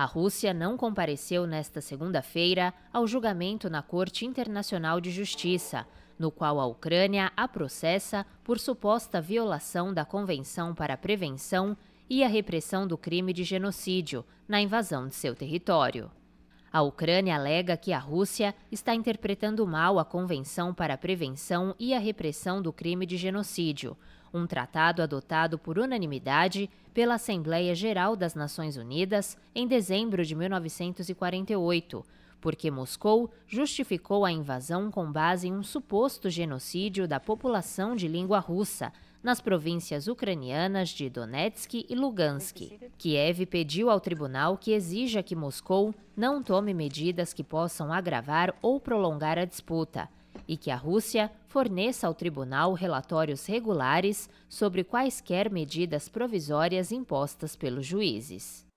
A Rússia não compareceu nesta segunda-feira ao julgamento na Corte Internacional de Justiça, no qual a Ucrânia a processa por suposta violação da Convenção para a Prevenção e a Repressão do Crime de Genocídio na invasão de seu território. A Ucrânia alega que a Rússia está interpretando mal a Convenção para a Prevenção e a Repressão do Crime de Genocídio, um tratado adotado por unanimidade pela Assembleia Geral das Nações Unidas em dezembro de 1948, porque Moscou justificou a invasão com base em um suposto genocídio da população de língua russa nas províncias ucranianas de Donetsk e Lugansk. Kiev pediu ao tribunal que exija que Moscou não tome medidas que possam agravar ou prolongar a disputa e que a Rússia forneça ao tribunal relatórios regulares sobre quaisquer medidas provisórias impostas pelos juízes.